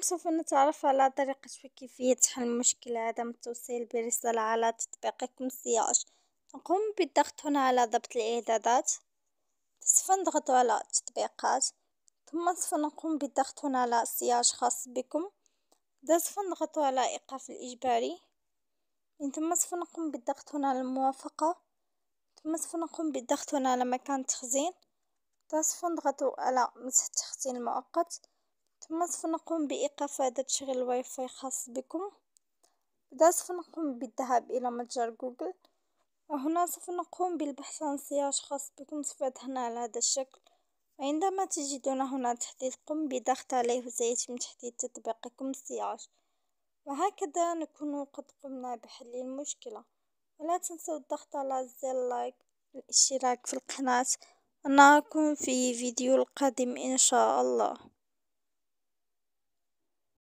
اليوم سوف نتعرف على طريقة كيفية حل مشكلة عدم التوصيل برسالة على تطبيقكم سياج نقوم بالضغط هنا على ضبط الإعدادات سوف نضغط على تطبيقات ثم سوف نقوم بالضغط هنا على سياج خاص بكم سوف نضغط على إيقاف الإجباري من ثم سوف نقوم بالضغط هنا على الموافقة ثم سوف نقوم بالضغط هنا على مكان التخزين سوف نضغط على مسح التخزين المؤقت سوف سنقوم بإيقاف هذا تشغيل الواي فاي خاص بكم، إذا سوف نقوم بالذهاب إلى متجر جوجل، وهنا سوف نقوم بالبحث عن سياج خاص بكم سوف هنا على هذا الشكل، عندما تجدون هنا تحديث قم بضغط عليه وسيتم تحديث تطبيقكم سياج وهكذا نكون قد قمنا بحل المشكلة، ولا تنسوا الضغط على زر لايك والاشتراك في القناة ونراكم في فيديو القادم إن شاء الله.